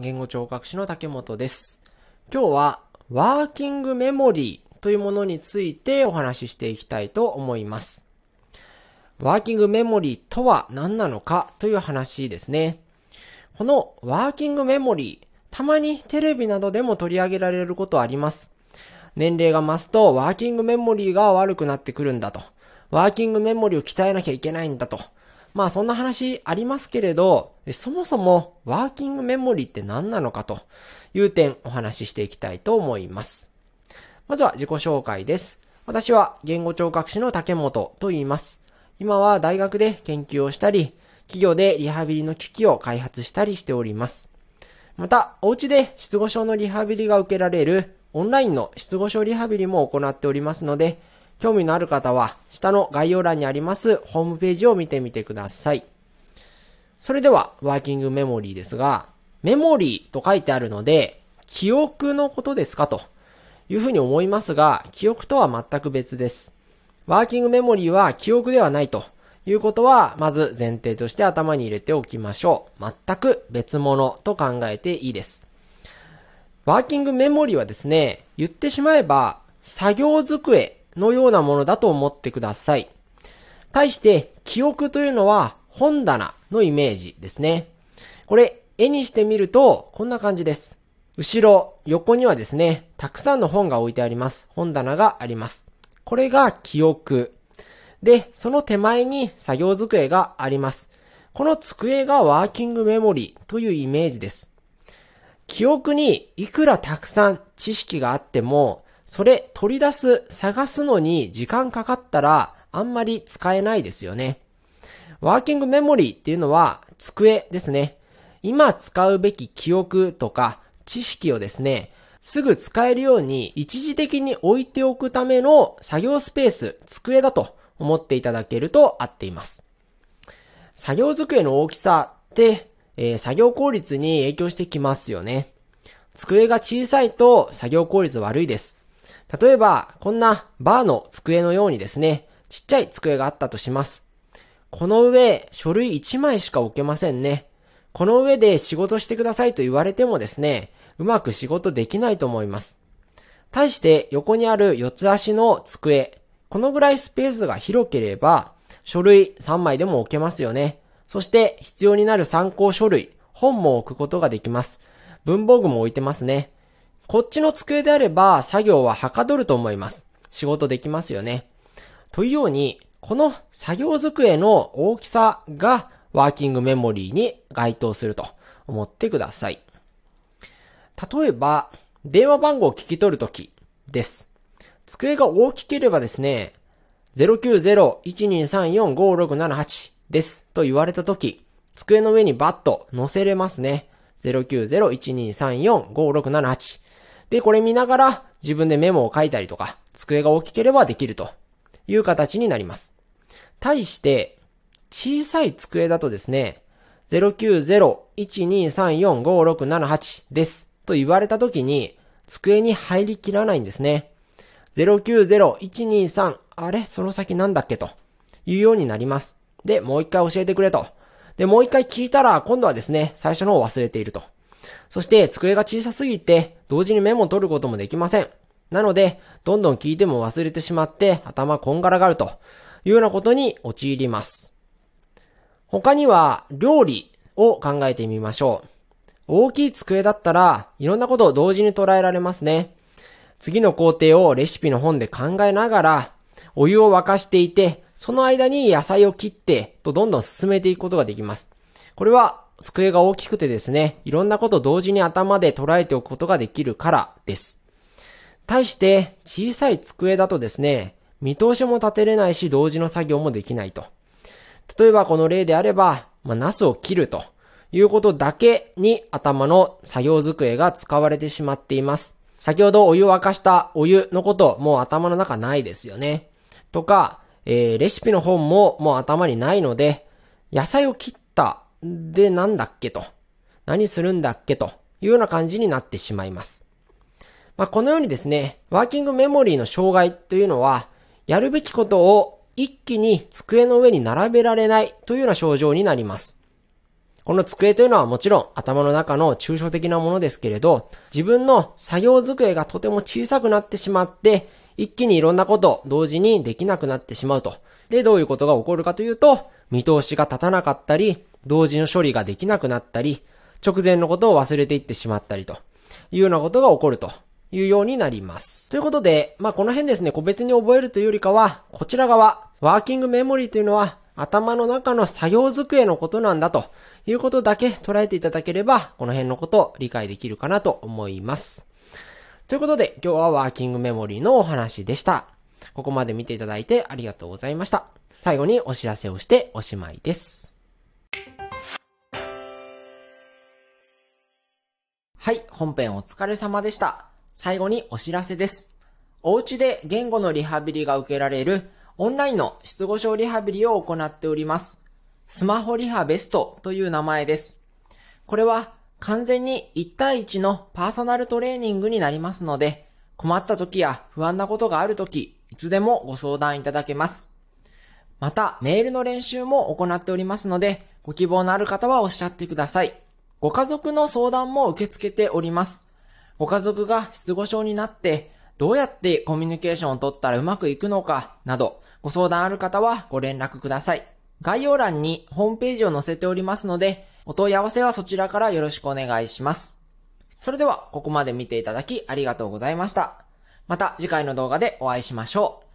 言語聴覚士の竹本です。今日はワーキングメモリーというものについてお話ししていきたいと思います。ワーキングメモリーとは何なのかという話ですね。このワーキングメモリー、たまにテレビなどでも取り上げられることあります。年齢が増すとワーキングメモリーが悪くなってくるんだと。ワーキングメモリーを鍛えなきゃいけないんだと。まあそんな話ありますけれど、そもそもワーキングメモリって何なのかという点お話ししていきたいと思います。まずは自己紹介です。私は言語聴覚士の竹本と言います。今は大学で研究をしたり、企業でリハビリの機器を開発したりしております。また、お家で失語症のリハビリが受けられるオンラインの失語症リハビリも行っておりますので、興味のある方は、下の概要欄にありますホームページを見てみてください。それでは、ワーキングメモリーですが、メモリーと書いてあるので、記憶のことですかというふうに思いますが、記憶とは全く別です。ワーキングメモリーは記憶ではないということは、まず前提として頭に入れておきましょう。全く別物と考えていいです。ワーキングメモリーはですね、言ってしまえば、作業机のようなものだと思ってください。対して、記憶というのは本棚のイメージですね。これ、絵にしてみると、こんな感じです。後ろ、横にはですね、たくさんの本が置いてあります。本棚があります。これが記憶。で、その手前に作業机があります。この机がワーキングメモリーというイメージです。記憶にいくらたくさん知識があっても、それ取り出す、探すのに時間かかったらあんまり使えないですよね。ワーキングメモリーっていうのは机ですね。今使うべき記憶とか知識をですね、すぐ使えるように一時的に置いておくための作業スペース、机だと思っていただけると合っています。作業机の大きさって、えー、作業効率に影響してきますよね。机が小さいと作業効率悪いです。例えば、こんなバーの机のようにですね、ちっちゃい机があったとします。この上、書類1枚しか置けませんね。この上で仕事してくださいと言われてもですね、うまく仕事できないと思います。対して横にある四つ足の机、このぐらいスペースが広ければ、書類3枚でも置けますよね。そして必要になる参考書類、本も置くことができます。文房具も置いてますね。こっちの机であれば作業ははかどると思います。仕事できますよね。というように、この作業机の大きさがワーキングメモリーに該当すると思ってください。例えば、電話番号を聞き取るときです。机が大きければですね、090-1234-5678ですと言われたとき、机の上にバッと乗せれますね。090-1234-5678で、これ見ながら自分でメモを書いたりとか、机が大きければできるという形になります。対して、小さい机だとですね、090-1234-5678ですと言われた時に、机に入りきらないんですね。090-123、あれその先なんだっけというようになります。で、もう一回教えてくれと。で、もう一回聞いたら、今度はですね、最初の方忘れていると。そして机が小さすぎて同時にメモを取ることもできません。なので、どんどん聞いても忘れてしまって頭こんがらがるというようなことに陥ります。他には料理を考えてみましょう。大きい机だったらいろんなことを同時に捉えられますね。次の工程をレシピの本で考えながらお湯を沸かしていて、その間に野菜を切ってとどんどん進めていくことができます。これは机が大きくてですね、いろんなこと同時に頭で捉えておくことができるからです。対して小さい机だとですね、見通しも立てれないし同時の作業もできないと。例えばこの例であれば、まあ、ナスを切るということだけに頭の作業机が使われてしまっています。先ほどお湯を沸かしたお湯のこと、もう頭の中ないですよね。とか、えー、レシピの本ももう頭にないので、野菜を切ったで、なんだっけと。何するんだっけというような感じになってしまいます。まあ、このようにですね、ワーキングメモリーの障害というのは、やるべきことを一気に机の上に並べられないというような症状になります。この机というのはもちろん頭の中の抽象的なものですけれど、自分の作業机がとても小さくなってしまって、一気にいろんなこと同時にできなくなってしまうと。で、どういうことが起こるかというと、見通しが立たなかったり、同時の処理ができなくなったり、直前のことを忘れていってしまったりというようなことが起こるというようになります。ということで、まあ、この辺ですね、個別に覚えるというよりかは、こちら側、ワーキングメモリーというのは、頭の中の作業机のことなんだということだけ捉えていただければ、この辺のことを理解できるかなと思います。ということで、今日はワーキングメモリーのお話でした。ここまで見ていただいてありがとうございました。最後にお知らせをしておしまいです。はい、本編お疲れ様でした。最後にお知らせです。お家で言語のリハビリが受けられるオンラインの失語症リハビリを行っております。スマホリハベストという名前です。これは完全に1対1のパーソナルトレーニングになりますので、困った時や不安なことがある時、いつでもご相談いただけます。また、メールの練習も行っておりますので、ご希望のある方はおっしゃってください。ご家族の相談も受け付けております。ご家族が失語症になって、どうやってコミュニケーションを取ったらうまくいくのかなど、ご相談ある方はご連絡ください。概要欄にホームページを載せておりますので、お問い合わせはそちらからよろしくお願いします。それでは、ここまで見ていただきありがとうございました。また次回の動画でお会いしましょう。